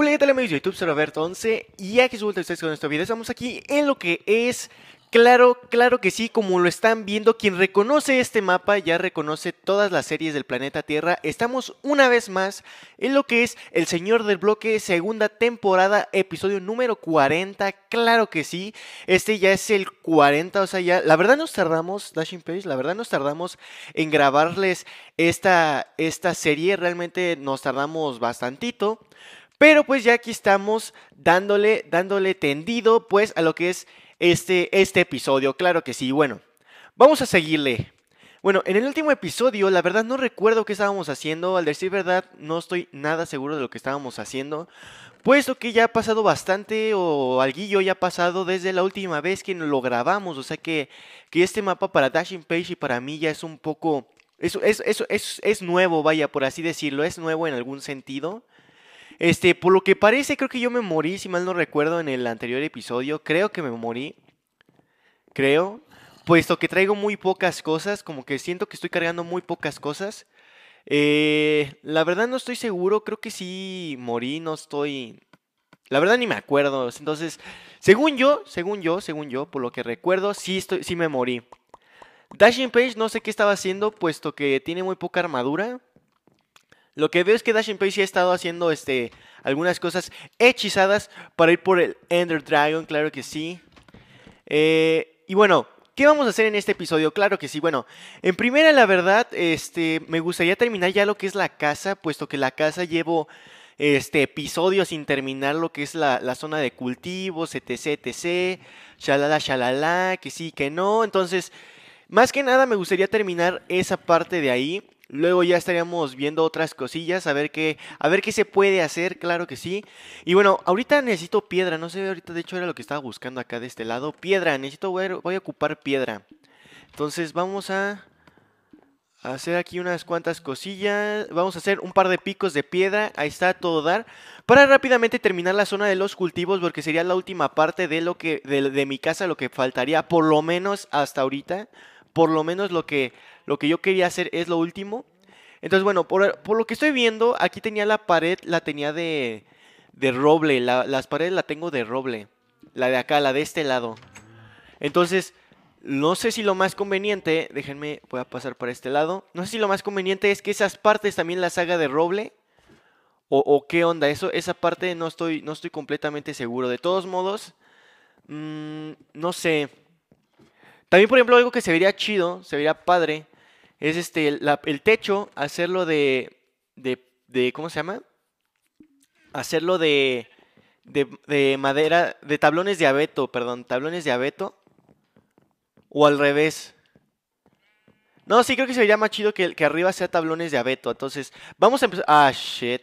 Hola, ¿qué tal de YouTube? Soy Roberto11 y aquí vuelta el ustedes con nuestro video. Estamos aquí en lo que es, claro, claro que sí, como lo están viendo, quien reconoce este mapa ya reconoce todas las series del planeta Tierra. Estamos una vez más en lo que es El Señor del Bloque, segunda temporada, episodio número 40, claro que sí. Este ya es el 40, o sea, ya, la verdad nos tardamos, Dashing Page, la verdad nos tardamos en grabarles esta, esta serie, realmente nos tardamos bastantito. Pero pues ya aquí estamos dándole, dándole tendido pues a lo que es este, este episodio, claro que sí. Bueno, vamos a seguirle. Bueno, en el último episodio, la verdad no recuerdo qué estábamos haciendo, al decir verdad no estoy nada seguro de lo que estábamos haciendo, puesto que ya ha pasado bastante o algo ya ha pasado desde la última vez que lo grabamos, o sea que, este mapa para Dashing Page y para mí ya es un poco... eso es, es nuevo, vaya, por así decirlo, es nuevo en algún sentido. Este, por lo que parece, creo que yo me morí, si mal no recuerdo, en el anterior episodio. Creo que me morí. Creo. Puesto que traigo muy pocas cosas, como que siento que estoy cargando muy pocas cosas. Eh, la verdad no estoy seguro, creo que sí morí, no estoy... La verdad ni me acuerdo. Entonces, según yo, según yo, según yo, por lo que recuerdo, sí, estoy, sí me morí. Dashing Page no sé qué estaba haciendo, puesto que tiene muy poca armadura. Lo que veo es que Dash and ha estado haciendo este, algunas cosas hechizadas para ir por el Ender Dragon, claro que sí. Eh, y bueno, ¿Qué vamos a hacer en este episodio? Claro que sí. Bueno, en primera, la verdad, este, me gustaría terminar ya lo que es la casa, puesto que la casa llevo este episodio sin terminar lo que es la, zona de cultivos, etc, etc, shalala, shalala, que sí, que no. Entonces, más que nada me gustaría terminar esa parte de ahí. Luego ya estaríamos viendo otras cosillas, a ver qué, a ver qué se puede hacer, claro que sí. Y bueno, ahorita necesito piedra, no sé, ahorita de hecho era lo que estaba buscando acá de este lado. Piedra, necesito, voy a, ocupar piedra. Entonces vamos a hacer aquí unas cuantas cosillas. Vamos a hacer un par de picos de piedra. Ahí está todo dar. Para rápidamente terminar la zona de los cultivos. Porque sería la última parte de lo que. de, de mi casa. Lo que faltaría. Por lo menos hasta ahorita. Por lo menos lo que lo que yo quería hacer es lo último. Entonces, bueno, por, lo que estoy viendo, aquí tenía la pared, la tenía de, roble, las paredes la tengo de roble, la de acá, la de este lado. Entonces, no sé si lo más conveniente, déjenme, voy a pasar para este lado, no sé si lo más conveniente es que esas partes también las haga de roble. O, qué onda, eso, esa parte no estoy, no estoy completamente seguro. De todos modos, mm, no sé. También, por ejemplo, algo que se vería chido, se vería padre, es este, el techo, hacerlo de, de, ¿cómo se llama? Hacerlo de, de, de madera, de tablones de abeto, perdón, tablones de abeto. O al revés. No, sí, creo que se veía más chido que, que arriba sea tablones de abeto. Entonces, vamos a empezar. Ah, shit.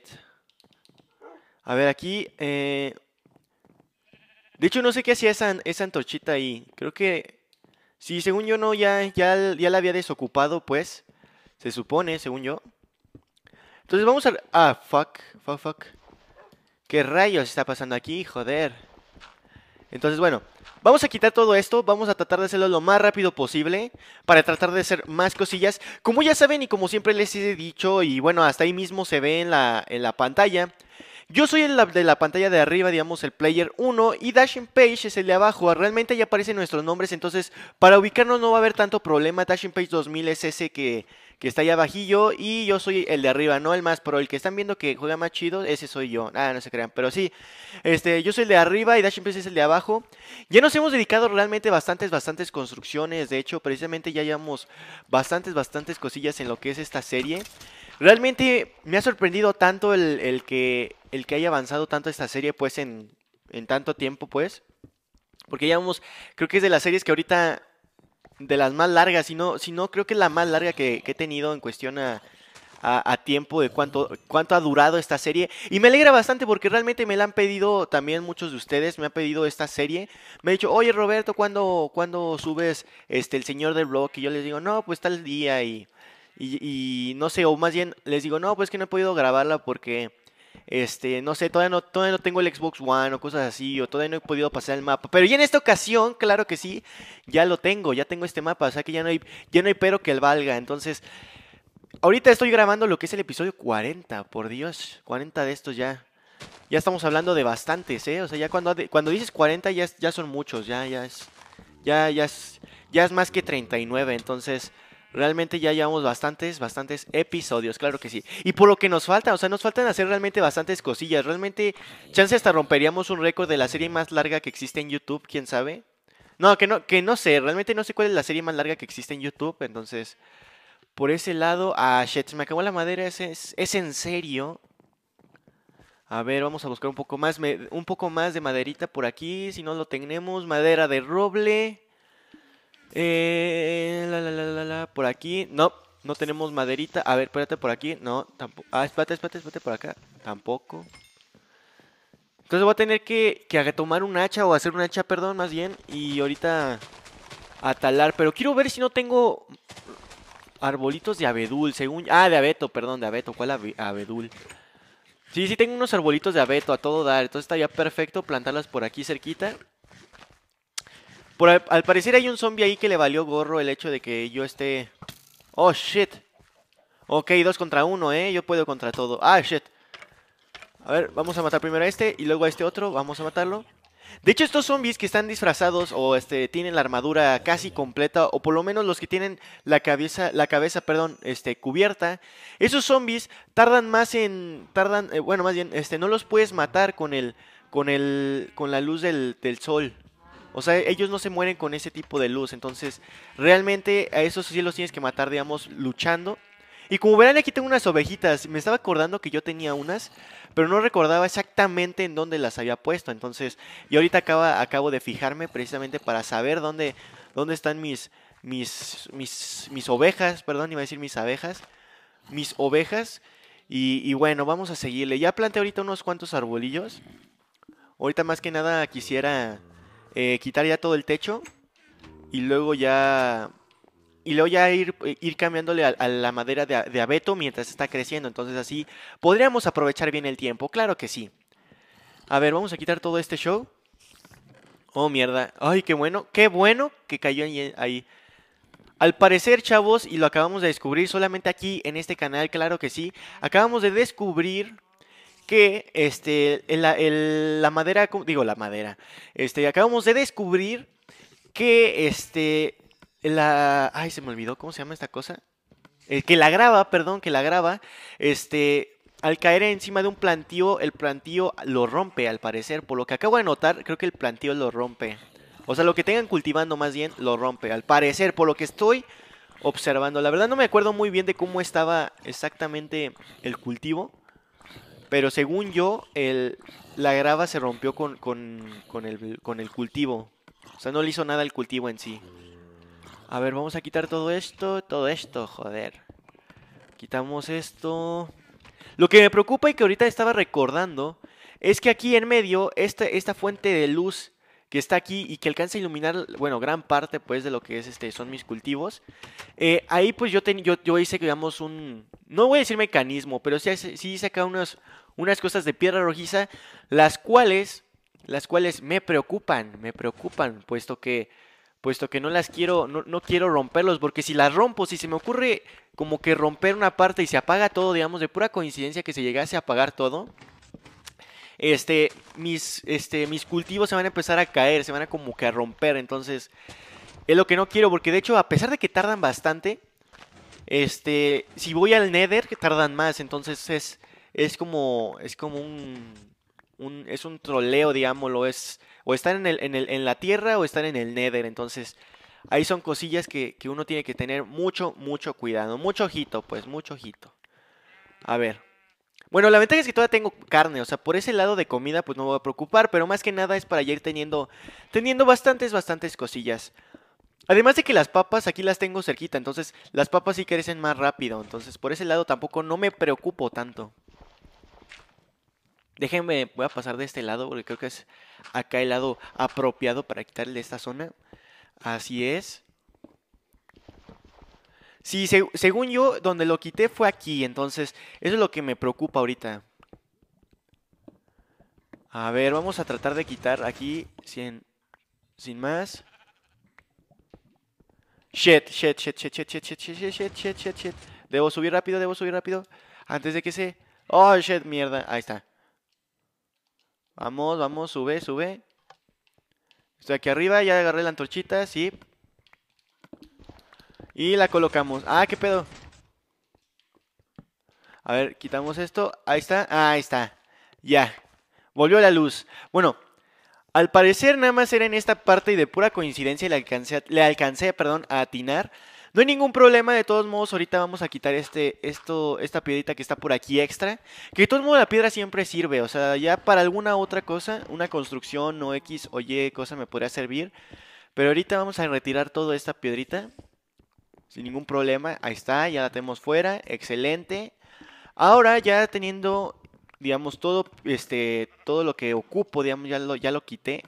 A ver, aquí. Eh, de hecho, no sé qué hacía esa, esa antorchita ahí. Creo que si según yo no, ya, ya, ya la había desocupado, pues. Se supone, según yo. Entonces vamos a... Ah, fuck, fuck, fuck. ¿Qué rayos está pasando aquí? Joder. Entonces, bueno, vamos a quitar todo esto, vamos a tratar de hacerlo lo más rápido posible para tratar de hacer más cosillas. Como ya saben y como siempre les he dicho y bueno, hasta ahí mismo se ve en la, en la pantalla, yo soy el de la pantalla de arriba, digamos el player 1 y Dashing Page es el de abajo. Realmente ya aparecen nuestros nombres, entonces para ubicarnos no va a haber tanto problema. Dashing Page 2000 es ese que, que está ahí abajillo y yo soy el de arriba, no el más Pero El que están viendo que juega más chido, ese soy yo. Ah, no se crean, pero sí. Este, yo soy el de arriba y Dashing Page es el de abajo. Ya nos hemos dedicado realmente bastantes, bastantes construcciones. De hecho, precisamente ya llevamos bastantes, bastantes cosillas en lo que es esta serie. Realmente me ha sorprendido tanto el, que, el que haya avanzado tanto esta serie, pues, en, tanto tiempo, pues. Porque ya vamos, creo que es de las series que ahorita, de las más largas, si no, creo que es la más larga que, he tenido en cuestión a, tiempo de cuánto, cuánto ha durado esta serie. Y me alegra bastante porque realmente me la han pedido también muchos de ustedes, me ha pedido esta serie. Me ha dicho, oye Roberto, ¿cuándo, subes este, El Señor del Blog? Y yo les digo, no, pues tal día y y, no sé, o más bien les digo, no, pues que no he podido grabarla porque, este, no sé, todavía no, todavía no tengo el Xbox One o cosas así, o todavía no he podido pasar el mapa. Pero ya en esta ocasión, claro que sí, ya lo tengo, ya tengo este mapa, o sea que ya no hay, ya no hay pero que el valga. Entonces, ahorita estoy grabando lo que es el episodio 40, por Dios, 40 de estos ya. Ya estamos hablando de bastantes, ¿eh? O sea, ya cuando, cuando dices 40 ya, ya son muchos, ya, ya es, ya, ya es, ya es más que 39, entonces... Realmente ya llevamos bastantes, bastantes episodios, claro que sí. Y por lo que nos falta, o sea, nos faltan hacer realmente bastantes cosillas. Realmente, chance hasta romperíamos un récord de la serie más larga que existe en YouTube, quién sabe. No, que no, que no sé, realmente no sé cuál es la serie más larga que existe en YouTube, entonces. Por ese lado, ah, shit, me acabó la madera, es, es, en serio. A ver, vamos a buscar un poco más, un poco más de maderita por aquí, si no lo tenemos, madera de roble. Eh, por aquí, no, no tenemos maderita. A ver, espérate por aquí, no, tampoco. Ah, espérate, espérate, espérate por acá, tampoco. Entonces voy a tener que, que tomar un hacha o hacer un hacha, perdón, más bien. Y ahorita atalar. Pero quiero ver si no tengo arbolitos de abedul, según... Ah, de abeto, perdón, de abeto. ¿Cuál abedul? Sí, sí tengo unos arbolitos de abeto a todo dar. Entonces estaría perfecto plantarlas por aquí cerquita al, parecer hay un zombie ahí que le valió gorro el hecho de que yo esté... Oh, shit. Ok, dos contra uno, ¿eh? Yo puedo contra todo. Ah, shit. A ver, vamos a matar primero a este y luego a este otro. Vamos a matarlo. De hecho, estos zombies que están disfrazados o este tienen la armadura casi completa o por lo menos los que tienen la cabeza la cabeza, perdón, este cubierta, esos zombies tardan más en tardan, eh, bueno, más bien, este no los puedes matar con el con el con la luz del sol. O sea, ellos no se mueren con ese tipo de luz. Entonces, realmente a esos sí los tienes que matar, digamos, luchando. Y como verán, aquí tengo unas ovejitas. Me estaba acordando que yo tenía unas, pero no recordaba exactamente en dónde las había puesto. Entonces, y ahorita acabo de fijarme precisamente para saber dónde, dónde están mis, mis, mis, ovejas. Perdón, iba a decir mis abejas. Mis ovejas. Y, y bueno, vamos a seguirle. Ya planté ahorita unos cuantos arbolillos. Ahorita más que nada quisiera eh, quitar ya todo el techo y luego ya y luego ya ir, ir cambiándole a, la madera de, abeto mientras está creciendo. Entonces así podríamos aprovechar bien el tiempo, claro que sí. A ver, vamos a quitar todo este show. Oh, mierda. Ay, qué bueno, qué bueno que cayó ahí. Al parecer, chavos, y lo acabamos de descubrir solamente aquí en este canal, claro que sí, acabamos de descubrir que este, la madera, digo la madera, este, acabamos de descubrir que este, la, ay, se me olvidó, ¿cómo se llama esta cosa? Eh, que la grava, perdón, que la grava, este, al caer encima de un plantío, el plantío lo rompe al parecer, por lo que acabo de notar, creo que el plantío lo rompe. O sea, lo que tengan cultivando más bien lo rompe, al parecer, por lo que estoy observando. La verdad no me acuerdo muy bien de cómo estaba exactamente el cultivo. Pero según yo, el, la grava se rompió con, con, con, el, con el cultivo. O sea, no le hizo nada al cultivo en sí. A ver, vamos a quitar todo esto, todo esto, joder. Quitamos esto. Lo que me preocupa y que ahorita estaba recordando es que aquí en medio, esta, esta fuente de luz que está aquí y que alcanza a iluminar, bueno, gran parte pues de lo que es este, son mis cultivos. Eh, ahí pues yo, yo, hice, digamos, un, no voy a decir mecanismo, pero sí, hice acá unas cosas de piedra rojiza, las cuales, las cuales me preocupan, me preocupan, puesto que puesto que no las quiero, no, no, quiero romperlos, porque si las rompo, si se me ocurre como que romper una parte y se apaga todo, digamos, de pura coincidencia que se llegase a apagar todo, este, mis, este, mis cultivos se van a empezar a caer, se van a como que a romper. Entonces, es lo que no quiero, porque de hecho, a pesar de que tardan bastante, este, si voy al Nether, tardan más. Entonces, es, es como, es como un, es un troleo, digámoslo. Es, o están en, el, en, la tierra o están en el Nether. Entonces, ahí son cosillas que, que uno tiene que tener mucho, mucho cuidado. Mucho ojito, pues, mucho ojito. A ver. Bueno, la ventaja es que todavía tengo carne, o sea, por ese lado de comida pues no me voy a preocupar, pero más que nada es para ir teniendo, teniendo bastantes, bastantes cosillas. Además de que las papas aquí las tengo cerquita, entonces las papas sí crecen más rápido, entonces por ese lado tampoco no me preocupo tanto. Déjenme, voy a pasar de este lado porque creo que es acá el lado apropiado para quitarle esta zona. Así es. Sí, según yo, donde lo quité fue aquí, entonces eso es lo que me preocupa ahorita. A ver, vamos a tratar de quitar aquí sin, sin más. Shit, shit, shit, shit, shit, shit, shit, shit, shit, shit, shit, shit. Debo subir rápido, debo subir rápido. Antes de que se... Oh, shit, mierda. Ahí está. Vamos, vamos, sube, sube. Estoy aquí arriba, ya agarré la antorchita, sí. Y la colocamos. Ah, qué pedo. A ver, quitamos esto. Ahí está. Ah, ahí está. Ya. Volvió la luz. Bueno, al parecer nada más era en esta parte y de pura coincidencia le alcancé, le alcancé perdón, a atinar. No hay ningún problema, de todos modos, ahorita vamos a quitar este, esto, esta piedrita que está por aquí extra. Que de todos modos la piedra siempre sirve, o sea, ya para alguna otra cosa, una construcción o X o Y cosa me podría servir. Pero ahorita vamos a retirar toda esta piedrita sin ningún problema. Ahí está, ya la tenemos fuera, excelente. Ahora ya teniendo, digamos, todo, este, todo lo que ocupo, digamos, ya lo, ya lo quité.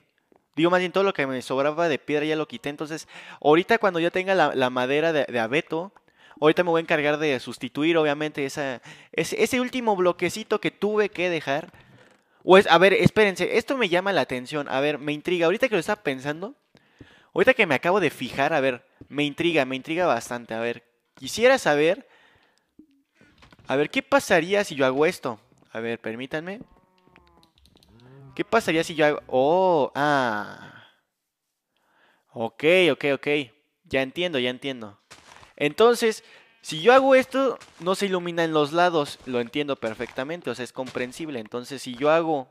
Digo, más bien todo lo que me sobraba de piedra ya lo quité. Entonces, ahorita cuando yo tenga la, madera de, abeto, ahorita me voy a encargar de sustituir, obviamente, esa, ese, ese último bloquecito que tuve que dejar. a ver, espérense, esto me llama la atención. A ver, me intriga. Ahorita que lo estaba pensando, ahorita que me acabo de fijar, a ver, me intriga, me intriga bastante. A ver, quisiera saber, a ver, ¿qué pasaría si yo hago esto? A ver, permítanme. ¿Qué pasaría si yo hago...? Oh, ah. Ok, ok, ok. Ya entiendo, ya entiendo. Entonces, si yo hago esto, no se ilumina en los lados. Lo entiendo perfectamente, o sea, es comprensible. Entonces, si yo hago...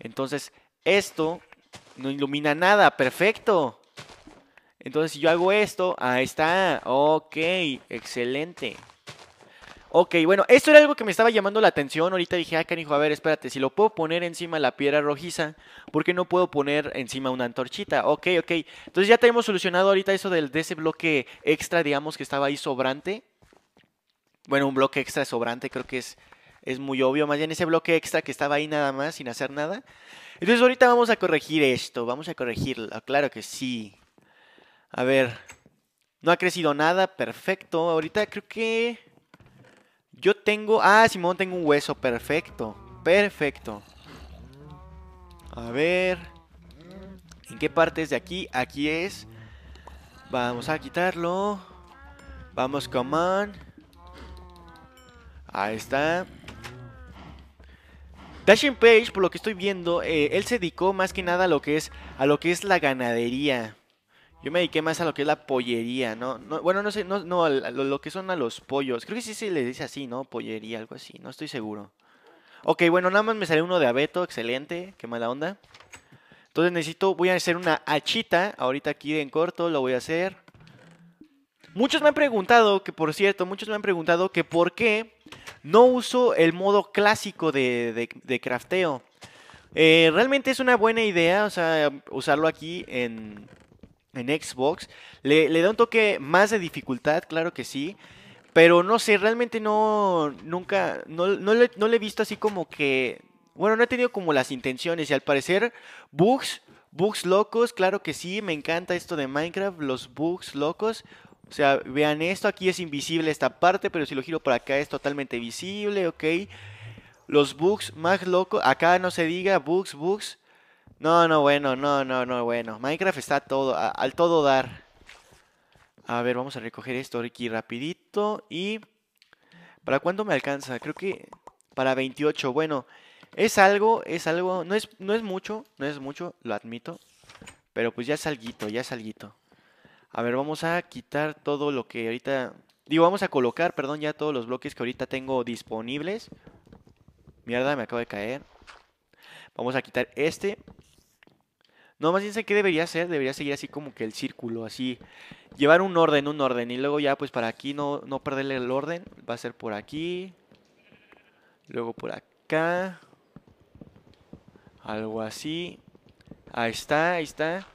Entonces, esto no ilumina nada. Perfecto. Entonces, si yo hago esto, ahí está. Ok, excelente. Ok, bueno, esto era algo que me estaba llamando la atención. Ahorita dije, ah, canijo, a ver, espérate, si lo puedo poner encima la piedra rojiza, ¿por qué no puedo poner encima una antorchita? Ok, ok. Entonces ya tenemos solucionado ahorita eso del, de ese bloque extra, digamos, que estaba ahí sobrante. Bueno, un bloque extra sobrante creo que es, es muy obvio. Más bien ese bloque extra que estaba ahí nada más, sin hacer nada. Entonces ahorita vamos a corregir esto, vamos a corregirlo, claro que sí. A ver, no ha crecido nada, perfecto. Ahorita creo que yo tengo... Ah, Simón, tengo un hueso, perfecto. Perfecto. A ver. ¿En qué parte es de aquí? Aquí es. Vamos a quitarlo. Vamos, come on. Ahí está. Dashing Page, por lo que estoy viendo, eh, él se dedicó más que nada lo que es a lo que es la ganadería. Yo me dediqué más a lo que es la pollería, ¿no? bueno, no sé, no, lo, que son a los pollos. Creo que sí se le dice así, ¿no? Pollería, algo así, no estoy seguro. Ok, bueno, nada más me salió uno de abeto, excelente, qué mala onda. Entonces necesito, voy a hacer una hachita, ahorita aquí en corto lo voy a hacer. Muchos me han preguntado, que por cierto, muchos me han preguntado que por qué no uso el modo clásico de, crafteo. Eh, realmente es una buena idea, o sea, usarlo aquí en, en Xbox. Le, da un toque más de dificultad, claro que sí. Pero no sé, realmente no, nunca, no, le, he visto así como que, bueno, no he tenido como las intenciones y al parecer bugs, bugs locos, claro que sí, me encanta esto de Minecraft, los bugs locos. O sea, vean esto, aquí es invisible esta parte, pero si lo giro por acá es totalmente visible, ok. Los bugs más locos, acá no se diga bugs, bugs. No, no, bueno, no, no, no, bueno. Minecraft está todo, al todo dar. A ver, vamos a recoger esto aquí rapidito. Y... ¿Para cuándo me alcanza? Creo que para 28. Bueno, es algo, es algo. No es, no es mucho, no es mucho, lo admito. Pero pues ya es ya es A ver, vamos a quitar todo lo que ahorita... Digo, vamos a colocar, perdón, ya todos los bloques que ahorita tengo disponibles. Mierda, me acabo de caer. Vamos a quitar este. No, más bien qué debería ser, debería seguir así como que el círculo, así. Llevar un orden, un orden. Y luego ya, pues para aquí no, no perderle el orden, va a ser por aquí. Luego por acá. Algo así. Ahí está, ahí está.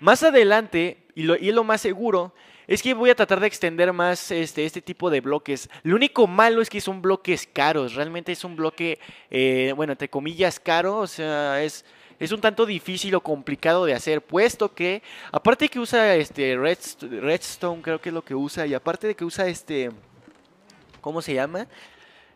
Más adelante, y lo, y lo más seguro, es que voy a tratar de extender más este, este tipo de bloques. Lo único malo es que son bloques caros. Realmente es un bloque, eh, bueno, entre comillas, caro. O sea, es es un tanto difícil o complicado de hacer, puesto que, aparte de que usa este Redstone, creo que es lo que usa, y aparte de que usa este, ¿cómo se llama?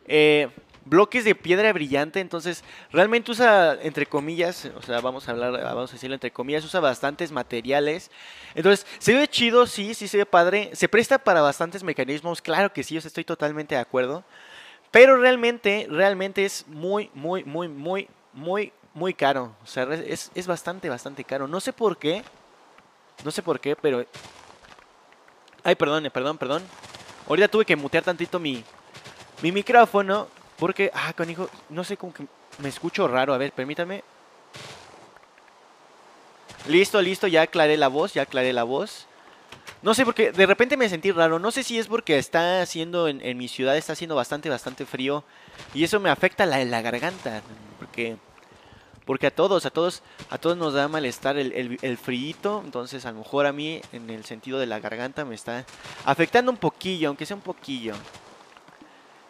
Eh, bloques de piedra brillante, entonces realmente usa, entre comillas, o sea, vamos a hablar, vamos a decirlo entre comillas, usa bastantes materiales. Entonces, se ve chido, sí, sí se ve padre, se presta para bastantes mecanismos, claro que sí, yo estoy totalmente de acuerdo. Pero realmente, realmente es muy, muy, muy, muy, muy muy caro. O sea, es, bastante, bastante caro. No sé por qué. No sé por qué, pero... Ay, perdón, perdón, perdón. Ahorita tuve que mutear tantito mi, mi micrófono. Porque, ah, con hijo... no sé, como que me escucho raro. A ver, permítame. Listo, listo, ya aclaré la voz, ya aclaré la voz. No sé, porque de repente me sentí raro. No sé si es porque está haciendo en, mi ciudad, está haciendo bastante, bastante frío. Y eso me afecta la, la garganta. Porque porque a todos, a todos, a todos nos da malestar el, el, frío, entonces a lo mejor a mí en el sentido de la garganta me está afectando un poquillo, aunque sea un poquillo.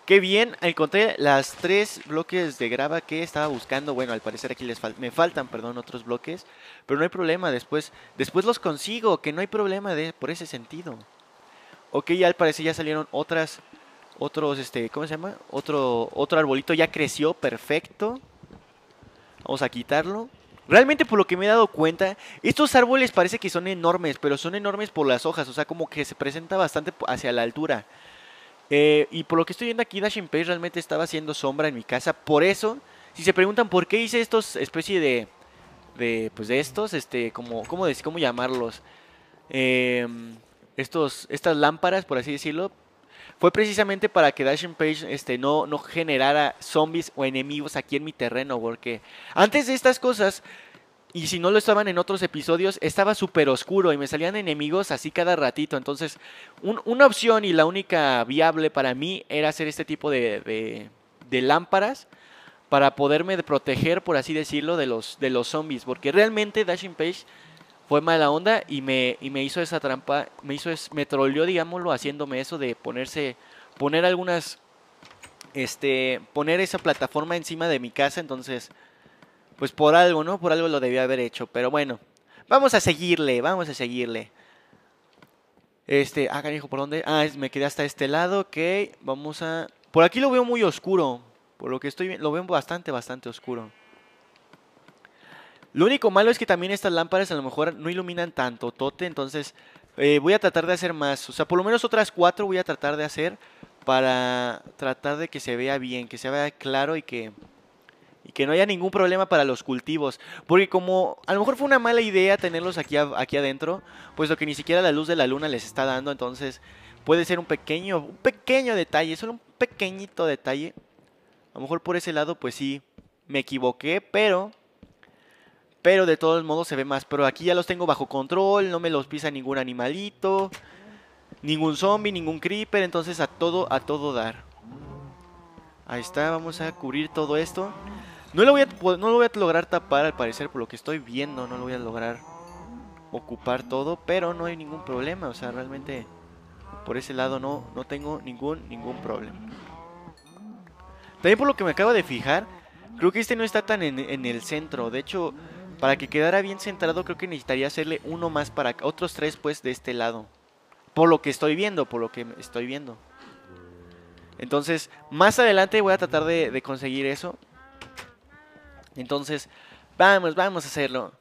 Qué bien, encontré las tres bloques de grava que estaba buscando. Bueno, al parecer aquí les me faltan, perdón, otros bloques. Pero no hay problema, después, después los consigo, que no hay problema de, por ese sentido. Ok, ya al parecer ya salieron otras, otros, este, ¿cómo se llama? Otro, otro arbolito ya creció, perfecto. Vamos a quitarlo. Realmente por lo que me he dado cuenta, estos árboles parece que son enormes, pero son enormes por las hojas, o sea, como que se presenta bastante hacia la altura. Eh, y por lo que estoy viendo aquí, Dashing Page realmente estaba haciendo sombra en mi casa. Por eso, si se preguntan por qué hice estos especie de, de pues de estos, este, como, cómo, cómo llamarlos, em, estos, estas lámparas, por así decirlo, fue precisamente para que Dashing Page este, no, no generara zombies o enemigos aquí en mi terreno, porque antes de estas cosas, y si no lo estaban en otros episodios, estaba súper oscuro y me salían enemigos así cada ratito. Entonces, una opción y la única viable para mí era hacer este tipo de, de, de lámparas para poderme proteger, por así decirlo, de los, de los zombies. Porque realmente Dashing Page fue mala onda y me, me hizo esa trampa, me hizo, es, me troleó, digámoslo, haciéndome eso de ponerse, poner algunas, este, poner esa plataforma encima de mi casa, entonces, pues por algo, ¿no? Por algo lo debía haber hecho, pero bueno, vamos a seguirle, vamos a seguirle. Este, ah, carajo, ¿por dónde? Ah, me quedé hasta este lado, ok, vamos a... Por aquí lo veo muy oscuro, por lo que estoy, lo veo bastante, bastante oscuro. Lo único malo es que también estas lámparas a lo mejor no iluminan tanto, Tote. Entonces eh, voy a tratar de hacer más. O sea, por lo menos otras cuatro voy a tratar de hacer para tratar de que se vea bien, que se vea claro y que, y que no haya ningún problema para los cultivos. Porque como a lo mejor fue una mala idea tenerlos aquí, aquí adentro, puesto que ni siquiera la luz de la luna les está dando, entonces puede ser un pequeño, un pequeño detalle, solo un pequeñito detalle. A lo mejor por ese lado pues sí me equivoqué, pero pero de todos modos se ve más. Pero aquí ya los tengo bajo control. No me los pisa ningún animalito. Ningún zombie, ningún creeper. Entonces a todo, a todo dar. Ahí está, vamos a cubrir todo esto. No lo, voy a, no lo voy a lograr tapar al parecer por lo que estoy viendo. No lo voy a lograr ocupar todo. Pero no hay ningún problema. O sea, realmente por ese lado no, no tengo ningún, ningún problema. También por lo que me acabo de fijar, creo que este no está tan en, en el centro. De hecho, para que quedara bien centrado creo que necesitaría hacerle uno más para acá. Otros tres pues de este lado. Por lo que estoy viendo, por lo que estoy viendo. Entonces, más adelante voy a tratar de, conseguir eso. Entonces, vamos, vamos a hacerlo.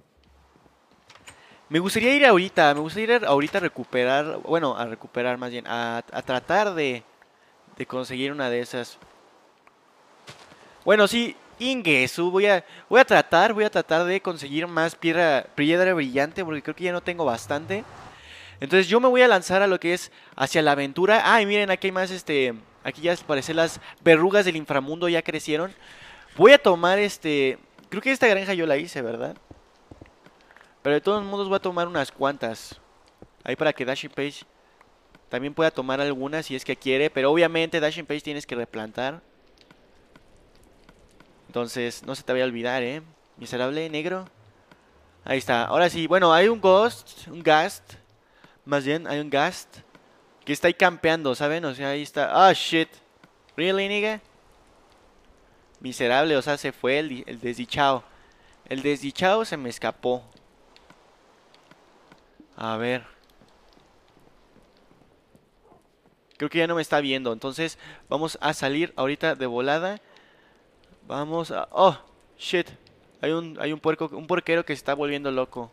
Me gustaría ir ahorita, me gustaría ir ahorita a recuperar, bueno, a recuperar más bien, a, a tratar de, de conseguir una de esas. Bueno, sí, Ingesu, voy a, voy a tratar, voy a tratar de conseguir más piedra, piedra brillante porque creo que ya no tengo bastante. Entonces yo me voy a lanzar a lo que es hacia la aventura. Ah, y miren, aquí hay más, este, aquí ya parece las verrugas del inframundo ya crecieron. Voy a tomar este, creo que esta granja yo la hice, ¿verdad? Pero de todos modos voy a tomar unas cuantas. Ahí para que Dashing Page también pueda tomar algunas si es que quiere. Pero obviamente Dashing Page tienes que replantar. Entonces, no se te voy a olvidar, ¿eh? Miserable, negro. Ahí está. Ahora sí, bueno, hay un ghost, un ghast. Más bien, hay un ghast. Que está ahí campeando, ¿saben? O sea, ahí está. Ah, shit. Really, nigga. Miserable, o sea, se fue el, el desdichado. El desdichado se me escapó. A ver. Creo que ya no me está viendo. Entonces, vamos a salir ahorita de volada. Vamos a... ¡Oh! Shit. Hay un, hay un puerco, un porquero que se está volviendo loco.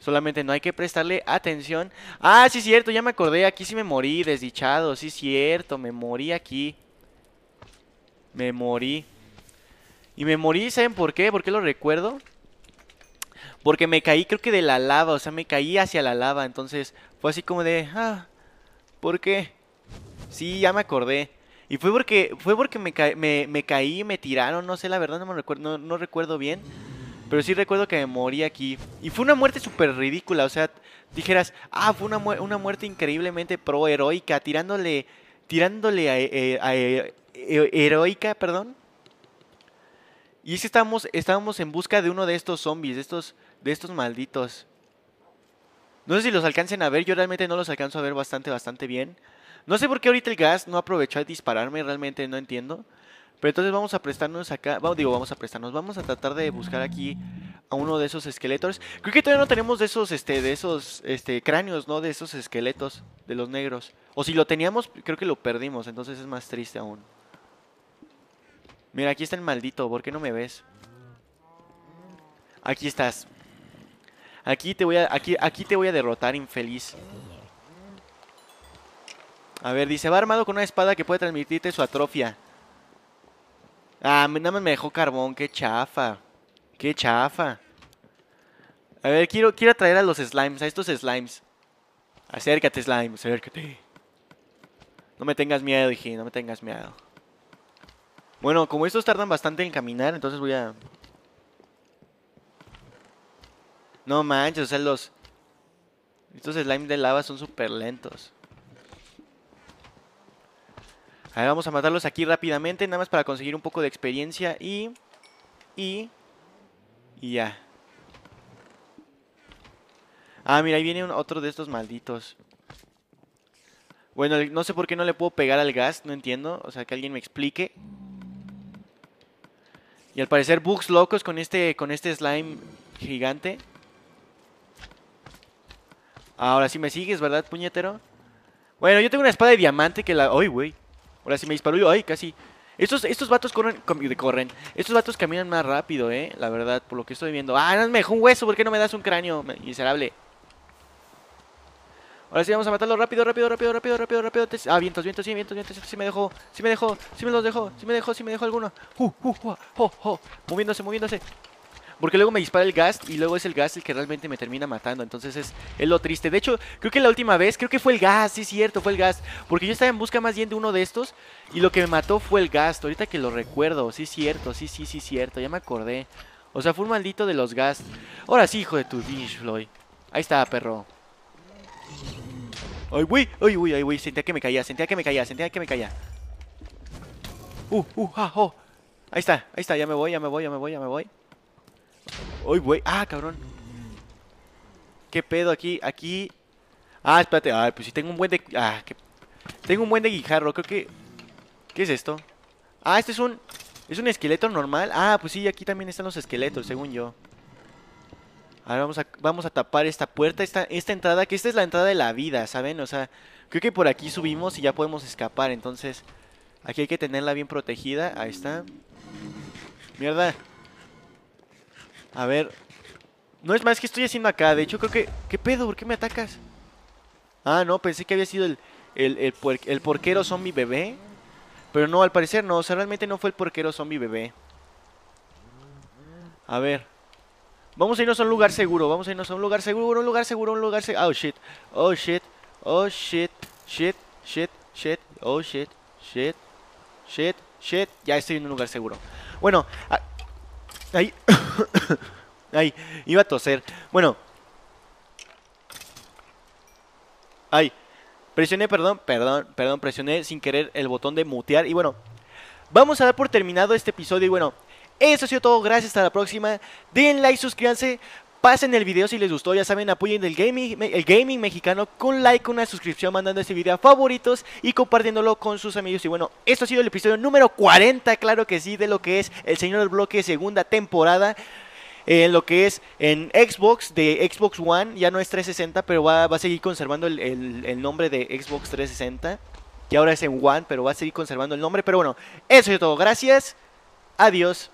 Solamente no hay que prestarle atención. Ah, sí, cierto, ya me acordé. Aquí sí me morí, desdichado. Sí, cierto, me morí aquí. Me morí. Y me morí, ¿saben por qué? ¿Por qué lo recuerdo? Porque me caí, creo que de la lava. O sea, me caí hacia la lava. Entonces, fue así como de. Ah, ¿por qué? Sí, ya me acordé. Y fue porque, fue porque me, me, me, caí, me tiraron, no sé, la verdad no, me recuerdo, no, recuerdo bien. Pero sí recuerdo que me morí aquí. Y fue una muerte súper ridícula. O sea, dijeras, ah, fue una, muerte increíblemente pro heroica, tirándole, tirándole a, eh, eh, eh, heroica, perdón. Y es que estábamos, en busca de uno de estos zombies, de estos, de estos malditos. No sé si los alcancen a ver, yo realmente no los alcanzo a ver bastante, bastante bien. No sé por qué ahorita el gas no aprovechó de dispararme, realmente no entiendo. Pero entonces vamos a prestarnos acá, digo, vamos a prestarnos, vamos a tratar de buscar aquí a uno de esos esqueletos. Creo que todavía no tenemos de esos, este, de esos, este, cráneos, ¿no? De esos esqueletos, de los negros. O si lo teníamos, creo que lo perdimos, entonces es más triste aún. Mira, aquí está el maldito, ¿por qué no me ves? Aquí estás. Aquí te voy a, aquí, aquí te voy a derrotar, infeliz. A ver, dice, va armado con una espada que puede transmitirte su atrofia. Ah, nada más me dejó carbón, qué chafa. Qué chafa. A ver, quiero, quiero atraer a los slimes, a estos slimes. Acércate, slime, acércate. No me tengas miedo, dije, no me tengas miedo. Bueno, como estos tardan bastante en caminar, entonces voy a... No manches, o sea, los... Estos slimes de lava son súper lentos ver, vamos a matarlos aquí rápidamente, nada más para conseguir un poco de experiencia y... Y... Y ya. Ah, mira, ahí viene otro de estos malditos. Bueno, no sé por qué no le puedo pegar al gas, no entiendo. O sea, que alguien me explique. Y al parecer bugs locos con este, con este slime gigante. Ahora sí me sigues, ¿verdad, puñetero? Bueno, yo tengo una espada de diamante que la... ¡Ay, güey! Ahora sí me disparó yo, ay, casi. Estos, estos vatos corren, corren. Estos vatos caminan más rápido, eh. La verdad, por lo que estoy viendo. Ah, no, me dejó un hueso. ¿Por qué no me das un cráneo? Miserable. Ahora sí vamos a matarlo rápido, rápido, rápido, rápido, rápido, rápido. Ah, vientos, vientos, sí, vientos, vientos. Sí me dejó, sí me dejó, sí me los dejó, sí me dejó, sí me dejó alguno. Uh, uh, uh, Moviéndose, moviéndose. Porque luego me dispara el gas y luego es el gas el que realmente me termina matando. Entonces es, lo triste. De hecho, creo que la última vez, creo que fue el gas sí es cierto, fue el gas Porque yo estaba en busca más bien de uno de estos y lo que me mató fue el gas. Ahorita que lo recuerdo, sí es cierto, sí, sí, sí es cierto, ya me acordé. O sea, fue un maldito de los gas Ahora sí, hijo de tu bitch, Floyd. Ahí está, perro. Ay, uy! ay, uy, ay, güey, sentía que me caía, sentía que me caía, sentía que me caía. Uh, uh, ah, oh. Ahí está, ahí está, ya me voy, ya me voy, ya me voy, ya me voy. ¡Ay, güey. Ah, cabrón. ¿Qué pedo aquí? Aquí. Ah, espérate. Ah, pues sí, tengo un buen de. Ah, Tengo un buen de guijarro. Creo que. ¿Qué es esto? Ah, este es un. ¿Es un esqueleto normal? Ah, pues sí, aquí también están los esqueletos, según yo. Ahora vamos a, vamos a tapar esta puerta, esta, esta entrada, que esta es la entrada de la vida, ¿saben? O sea, creo que por aquí subimos y ya podemos escapar, entonces... Aquí hay que tenerla bien protegida, ahí está. Mierda, a ver. No es más, que estoy haciendo acá? De hecho, creo que... ¿Qué pedo? ¿Por qué me atacas? Ah, no, pensé que había sido el, el, el, el porquero zombie bebé. Pero no, al parecer no. O sea, realmente no fue el porquero zombie bebé. A ver. Vamos a irnos a un lugar seguro. Vamos a irnos a un lugar seguro, un lugar seguro, un lugar seguro. Oh, shit. Oh, shit. Oh, shit. Shit, shit, shit. Oh, shit. Shit. Shit, shit. Ya estoy en un lugar seguro. Bueno, ahí... Ay, iba a toser. Bueno. Ay, presioné, perdón, perdón, perdón, presioné sin querer el botón de mutear. Y bueno, vamos a dar por terminado este episodio. Y bueno, eso ha sido todo. Gracias, hasta la próxima. Den like, suscríbanse. Pasen el video si les gustó, ya saben, apoyen el gaming, el gaming mexicano con like, una suscripción, mandando este video a favoritos y compartiéndolo con sus amigos. Y bueno, esto ha sido el episodio número 40, claro que sí, de lo que es El Señor del Bloque, segunda temporada. En lo que es en Xbox de Xbox One, ya no es 360, pero va, a seguir conservando el, nombre de Xbox 360. que ahora es en One, pero va a seguir conservando el nombre. Pero bueno, eso es todo. Gracias. Adiós.